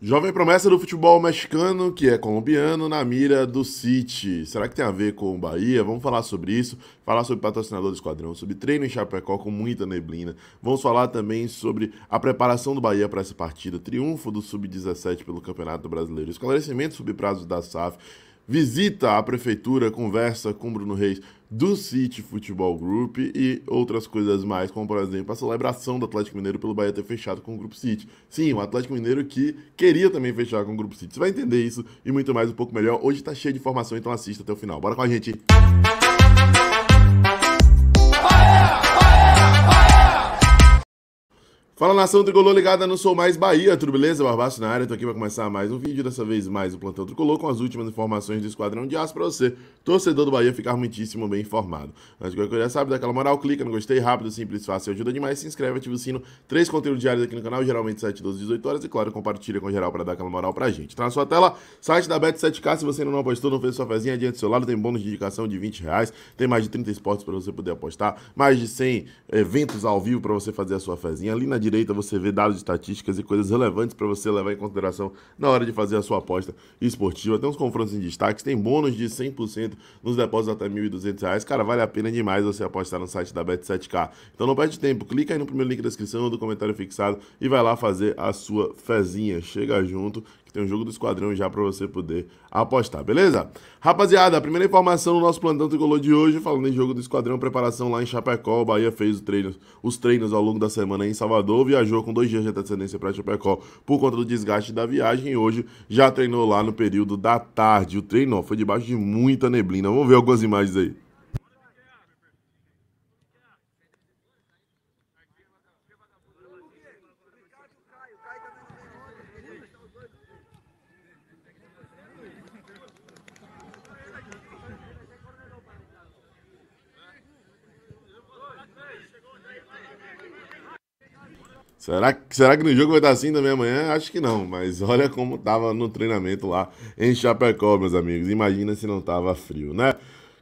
Jovem promessa do futebol mexicano, que é colombiano, na mira do City. Será que tem a ver com o Bahia? Vamos falar sobre isso. Falar sobre patrocinador do Esquadrão, sobre treino em Chapecó com muita neblina. Vamos falar também sobre a preparação do Bahia para essa partida, triunfo do Sub-17 pelo Campeonato Brasileiro, esclarecimento sobre prazos da SAF visita a prefeitura, conversa com Bruno Reis do City Futebol Group e outras coisas mais, como por exemplo a celebração do Atlético Mineiro pelo Bahia ter fechado com o Grupo City. Sim, o Atlético Mineiro que queria também fechar com o Grupo City. Você vai entender isso e muito mais um pouco melhor. Hoje tá cheio de informação, então assista até o final. Bora com a gente! Música Fala nação tricolor ligada no Sou Mais Bahia, tudo beleza? Barbaço na área, tô aqui para começar mais um vídeo, dessa vez mais o Plantão Tricolor com as últimas informações do Esquadrão de Aço para você, torcedor do Bahia, ficar muitíssimo bem informado. Mas qualquer coisa, sabe, daquela moral, clica no gostei, rápido, simples, fácil, ajuda demais, se inscreve, ativa o sino, três conteúdos diários aqui no canal, geralmente 7, 12, 18 horas e claro, compartilha com geral para dar aquela moral pra gente. Tá na sua tela, site da Bet7k, se você ainda não apostou, não fez sua fezinha, adiante do seu lado, tem bônus de indicação de 20 reais, tem mais de 30 esportes para você poder apostar, mais de 100 eventos ao vivo para você fazer a sua fezinha, ali na direita você vê dados de estatísticas e coisas relevantes para você levar em consideração na hora de fazer a sua aposta esportiva. Tem uns confrontos em destaques, tem bônus de 100% nos depósitos até R$ 1.200. Cara, vale a pena demais você apostar no site da Bet7k. Então não perde tempo, clica aí no primeiro link da descrição do comentário fixado e vai lá fazer a sua fezinha. Chega junto que tem um jogo do Esquadrão já para você poder apostar, beleza? Rapaziada, a primeira informação no nosso plantão tricolor de hoje, falando em jogo do Esquadrão, preparação lá em Chapecó, o Bahia fez treinos os treinos ao longo da semana em Salvador, viajou com dois dias de antecedência para Chapecó por conta do desgaste da viagem e hoje já treinou lá no período da tarde. O treino ó, foi debaixo de muita neblina, vamos ver algumas imagens aí. Será, será que no jogo vai estar assim também amanhã? Acho que não, mas olha como tava no treinamento lá em Chapecó, meus amigos. Imagina se não tava frio, né?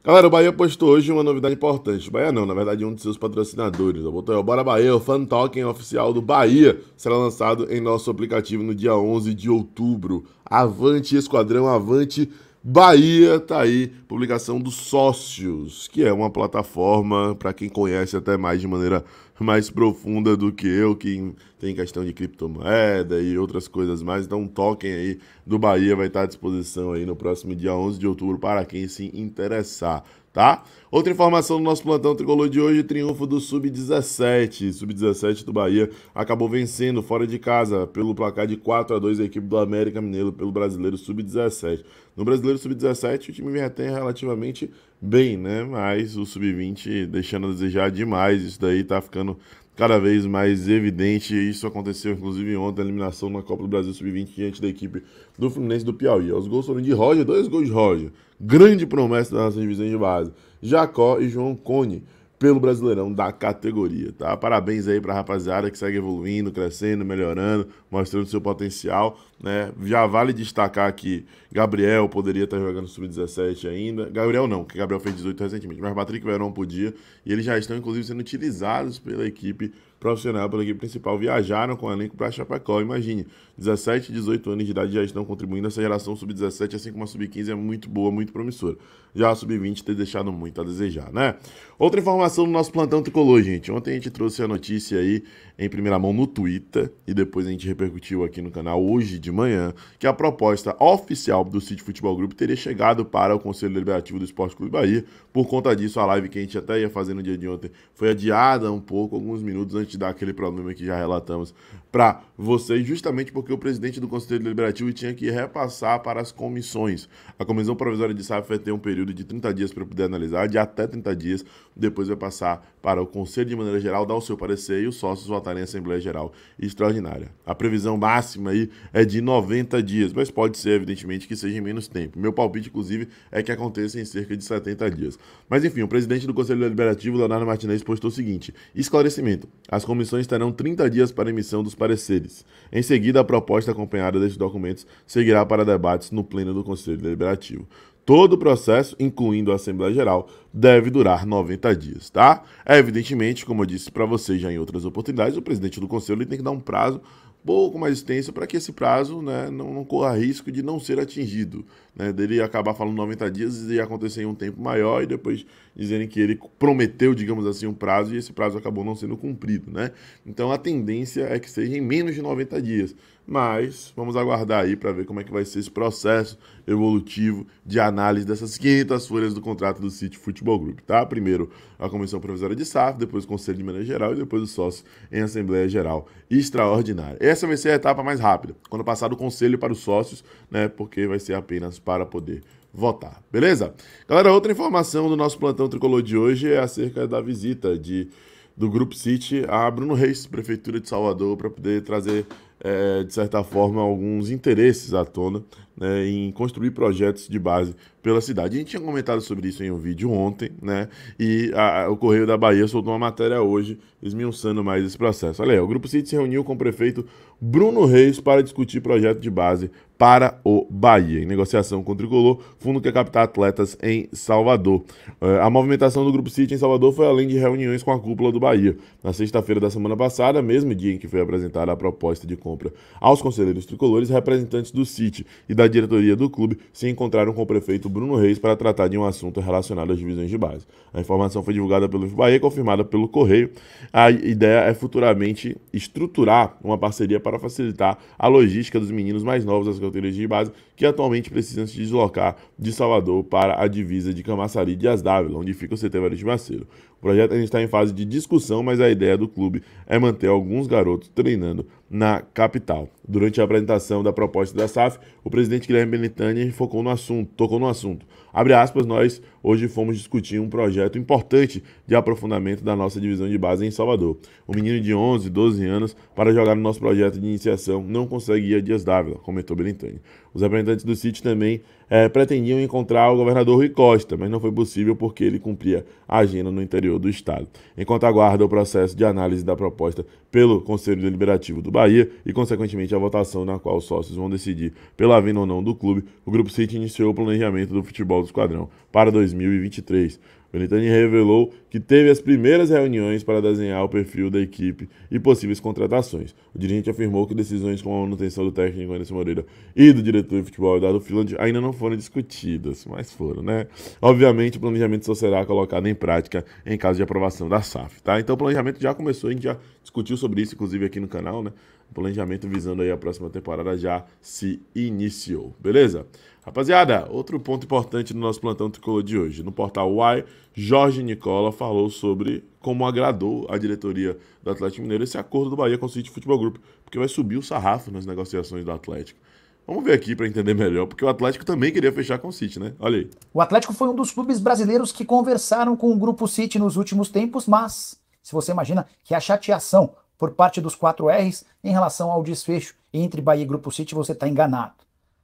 Galera, o Bahia postou hoje uma novidade importante. O Bahia não, na verdade, um de seus patrocinadores. O botão o Bora Bahia, o fan token oficial do Bahia, será lançado em nosso aplicativo no dia 11 de outubro. Avante Esquadrão, avante Bahia, tá aí, publicação dos sócios, que é uma plataforma para quem conhece até mais de maneira mais profunda do que eu, que tem questão de criptomoeda e outras coisas mais. Então, um token aí do Bahia vai estar à disposição aí no próximo dia 11 de outubro para quem se interessar tá? Outra informação do nosso plantão tricolor de hoje, triunfo do Sub-17. Sub-17 do Bahia acabou vencendo fora de casa pelo placar de 4 a 2 a equipe do América Mineiro pelo Brasileiro Sub-17. No Brasileiro Sub-17 o time vem até relativamente bem, né? Mas o Sub-20 deixando a desejar demais, isso daí tá ficando cada vez mais evidente. Isso aconteceu, inclusive, ontem, a eliminação na Copa do Brasil Sub-20 diante da equipe do Fluminense do Piauí. Os gols foram de Roger, dois gols de Roger. Grande promessa da nossa divisão de base. Jacó e João Cone pelo Brasileirão da categoria, tá? Parabéns aí pra rapaziada que segue evoluindo, crescendo, melhorando, mostrando seu potencial, né? Já vale destacar que Gabriel poderia estar tá jogando sub-17 ainda. Gabriel não, porque Gabriel fez 18 recentemente, mas Patrick verão podia, e eles já estão inclusive sendo utilizados pela equipe profissional pela equipe principal viajaram com o elenco para Chapecó. Imagine, 17, 18 anos de idade já estão contribuindo. Essa geração sub-17, assim como a sub-15, é muito boa, muito promissora. Já a sub-20 tem deixado muito a desejar, né? Outra informação do nosso plantão tricolor, gente. Ontem a gente trouxe a notícia aí em primeira mão no Twitter e depois a gente repercutiu aqui no canal hoje de manhã que a proposta oficial do City Futebol Grupo teria chegado para o Conselho Deliberativo do Esporte Clube Bahia. Por conta disso, a live que a gente até ia fazer no dia de ontem foi adiada um pouco, alguns minutos antes te dar aquele problema que já relatamos para vocês, justamente porque o presidente do Conselho Deliberativo tinha que repassar para as comissões. A comissão provisória de SAF vai ter um período de 30 dias para poder analisar, de até 30 dias, depois vai passar para o Conselho de maneira geral, dar o seu parecer e os sócios votarem em Assembleia Geral Extraordinária. A previsão máxima aí é de 90 dias, mas pode ser, evidentemente, que seja em menos tempo. Meu palpite, inclusive, é que aconteça em cerca de 70 dias. Mas enfim, o presidente do Conselho Deliberativo, Leonardo Martinez, postou o seguinte: esclarecimento. A as comissões terão 30 dias para emissão dos pareceres. Em seguida, a proposta acompanhada destes documentos seguirá para debates no Pleno do Conselho Deliberativo. Todo o processo, incluindo a Assembleia Geral, deve durar 90 dias, tá? Evidentemente, como eu disse para vocês já em outras oportunidades, o presidente do Conselho tem que dar um prazo pouco mais extenso para que esse prazo né, não, não corra risco de não ser atingido né, dele acabar falando 90 dias e acontecer em um tempo maior e depois dizerem que ele prometeu, digamos assim, um prazo e esse prazo acabou não sendo cumprido, né? Então a tendência é que seja em menos de 90 dias, mas vamos aguardar aí para ver como é que vai ser esse processo evolutivo de análise dessas 500 folhas do contrato do City Futebol Group, tá? Primeiro a comissão provisória de SAF, depois o conselho de maneira geral e depois o sócio em assembleia geral extraordinária. Essa vai ser a etapa mais rápida, quando passar do conselho para os sócios, né? Porque vai ser apenas para poder votar, beleza? Galera, outra informação do nosso plantão tricolor de hoje é acerca da visita de do Grupo City a Bruno Reis, Prefeitura de Salvador, para poder trazer, é, de certa forma, alguns interesses à tona né, em construir projetos de base pela cidade. A gente tinha comentado sobre isso em um vídeo ontem, né? E a, o Correio da Bahia soltou uma matéria hoje esmiuçando mais esse processo. Olha aí, o Grupo City se reuniu com o prefeito Bruno Reis para discutir projeto de base para o Bahia. Em negociação com o Tricolor, fundo que é captar atletas em Salvador. É, a movimentação do Grupo City em Salvador foi além de reuniões com a cúpula do Bahia. Na sexta-feira da semana passada, mesmo dia em que foi apresentada a proposta de compra aos conselheiros tricolores, representantes do City e da diretoria do clube se encontraram com o prefeito Bruno Reis para tratar de um assunto relacionado às divisões de base. A informação foi divulgada pelo Bahia e confirmada pelo Correio. A ideia é futuramente estruturar uma parceria para facilitar a logística dos meninos mais novos das categorias de base que atualmente precisam se deslocar de Salvador para a divisa de Camaçari de Asdávila, onde fica o CT Varejo Macedo. O projeto ainda está em fase de discussão, mas a ideia do clube é manter alguns garotos treinando na capital. Durante a apresentação da proposta da SAF, o presidente Guilherme Benitani focou no assunto, tocou no assunto. Abre aspas, nós hoje fomos discutir um projeto importante de aprofundamento da nossa divisão de base em Salvador. Um menino de 11, 12 anos, para jogar no nosso projeto de iniciação, não conseguia dias d'Ávila, comentou Belintani. Os representantes do sítio também é, pretendiam encontrar o governador Rui Costa, mas não foi possível porque ele cumpria a agenda no interior do Estado. Enquanto aguarda o processo de análise da proposta pelo Conselho Deliberativo do Bahia e, consequentemente, a votação na qual os sócios vão decidir pela venda ou não do clube, o Grupo City iniciou o planejamento do futebol do esquadrão para 2020. 2023. Benitani revelou que teve as primeiras reuniões para desenhar o perfil da equipe e possíveis contratações. O dirigente afirmou que decisões como a manutenção do técnico Anderson Moreira e do diretor de futebol Eduardo Finland ainda não foram discutidas, mas foram, né? Obviamente, o planejamento só será colocado em prática em caso de aprovação da SAF, tá? Então, o planejamento já começou, a gente já discutiu sobre isso, inclusive aqui no canal, né? O planejamento visando aí a próxima temporada já se iniciou, beleza? Rapaziada, outro ponto importante no nosso plantão tricolor de hoje. No portal Y, Jorge Nicola falou sobre como agradou a diretoria do Atlético Mineiro esse acordo do Bahia com o City Futebol Grupo, porque vai subir o sarrafo nas negociações do Atlético. Vamos ver aqui para entender melhor, porque o Atlético também queria fechar com o City, né? Olha aí. O Atlético foi um dos clubes brasileiros que conversaram com o grupo City nos últimos tempos, mas se você imagina que a chateação por parte dos quatro R's em relação ao desfecho entre Bahia e Grupo City, você está enganado.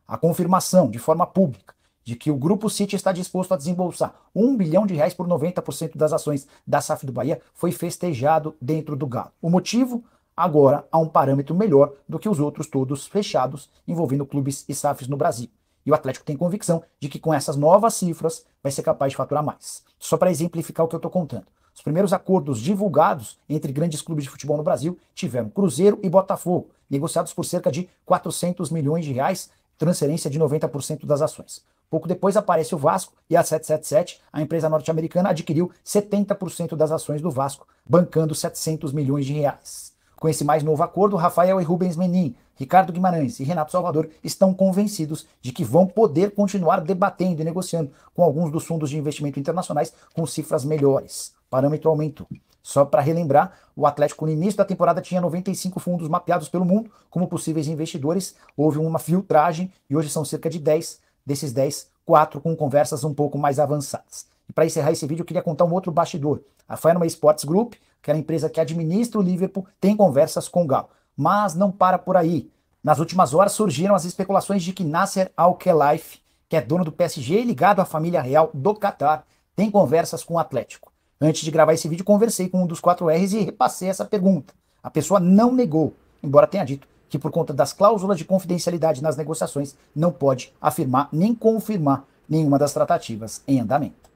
A confirmação, de forma pública, de que o Grupo City está disposto a desembolsar um bilhão de reais por 90% das ações da SAF do Bahia foi festejado dentro do Galo. O motivo? Agora há um parâmetro melhor do que os outros todos fechados envolvendo clubes e SAFs no Brasil. E o Atlético tem convicção de que com essas novas cifras vai ser capaz de faturar mais. Só para exemplificar o que eu estou contando. Os primeiros acordos divulgados entre grandes clubes de futebol no Brasil tiveram Cruzeiro e Botafogo, negociados por cerca de 400 milhões de reais, transferência de 90% das ações. Pouco depois aparece o Vasco e a 777, a empresa norte-americana, adquiriu 70% das ações do Vasco, bancando 700 milhões de reais. Com esse mais novo acordo, Rafael e Rubens Menin, Ricardo Guimarães e Renato Salvador estão convencidos de que vão poder continuar debatendo e negociando com alguns dos fundos de investimento internacionais com cifras melhores parâmetro aumentou. Só para relembrar, o Atlético no início da temporada tinha 95 fundos mapeados pelo mundo como possíveis investidores. Houve uma filtragem e hoje são cerca de 10. Desses 10, 4 com conversas um pouco mais avançadas. E para encerrar esse vídeo, eu queria contar um outro bastidor. A Fairman Sports Group, que é a empresa que administra o Liverpool, tem conversas com o Gal. Mas não para por aí. Nas últimas horas surgiram as especulações de que Nasser Al-Khelaifi, que é dono do PSG e ligado à família real do Catar, tem conversas com o Atlético. Antes de gravar esse vídeo, conversei com um dos quatro R's e repassei essa pergunta. A pessoa não negou, embora tenha dito que por conta das cláusulas de confidencialidade nas negociações não pode afirmar nem confirmar nenhuma das tratativas em andamento.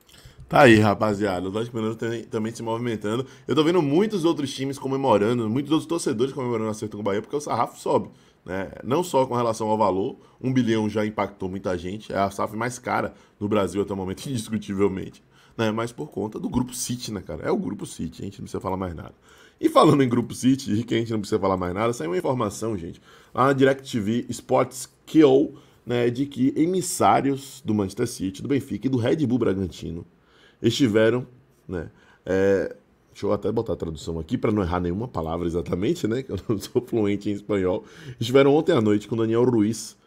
Tá aí, rapaziada. O Atlético Mineiro também se movimentando. Eu tô vendo muitos outros times comemorando, muitos outros torcedores comemorando o acerto com o Bahia, porque o sarrafo sobe. Né? Não só com relação ao valor, um bilhão já impactou muita gente, é a SAF mais cara do Brasil até o momento, indiscutivelmente né? Mas por conta do grupo City, né, cara? É o grupo City, a gente não precisa falar mais nada. E falando em grupo City, que a gente não precisa falar mais nada, saiu uma informação, gente, lá na DirecTV Sports KO, né, de que emissários do Manchester City, do Benfica e do Red Bull Bragantino estiveram, né, é, Deixa eu até botar a tradução aqui para não errar nenhuma palavra exatamente, né? Que eu não sou fluente em espanhol. Estiveram ontem à noite com Daniel Ruiz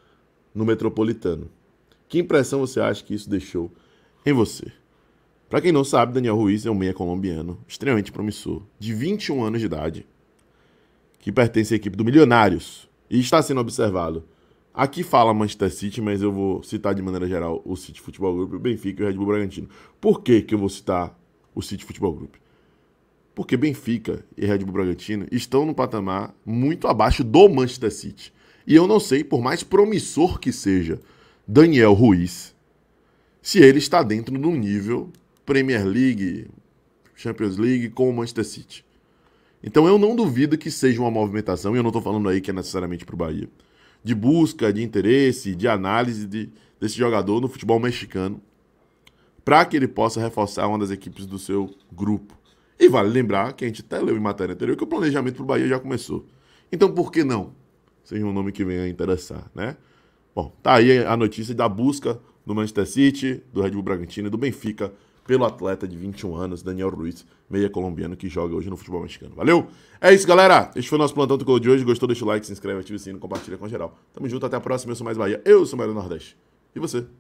no Metropolitano. Que impressão você acha que isso deixou em você? Para quem não sabe, Daniel Ruiz é um meia colombiano extremamente promissor, de 21 anos de idade, que pertence à equipe do Milionários e está sendo observado. Aqui fala Manchester City, mas eu vou citar de maneira geral o City Futebol Group, o Benfica e o Red Bull Bragantino. Por que, que eu vou citar o City Futebol Group? Porque Benfica e Red Bull Bragantino estão no patamar muito abaixo do Manchester City. E eu não sei, por mais promissor que seja Daniel Ruiz, se ele está dentro de um nível Premier League, Champions League com o Manchester City. Então eu não duvido que seja uma movimentação, e eu não estou falando aí que é necessariamente para o Bahia, de busca, de interesse, de análise de, desse jogador no futebol mexicano, para que ele possa reforçar uma das equipes do seu grupo. E vale lembrar que a gente até leu em matéria anterior que o planejamento para o Bahia já começou. Então por que não? Seja um nome que venha a interessar, né? Bom, tá aí a notícia da busca do Manchester City, do Red Bull Bragantino e do Benfica pelo atleta de 21 anos, Daniel Ruiz, meia colombiano que joga hoje no futebol mexicano. Valeu? É isso, galera. Este foi o nosso plantão do Gol de hoje. Gostou? Deixa o like, se inscreve, ativa o sino, compartilha com geral. Tamo junto, até a próxima. Eu sou mais Bahia. Eu sou do Nordeste. E você?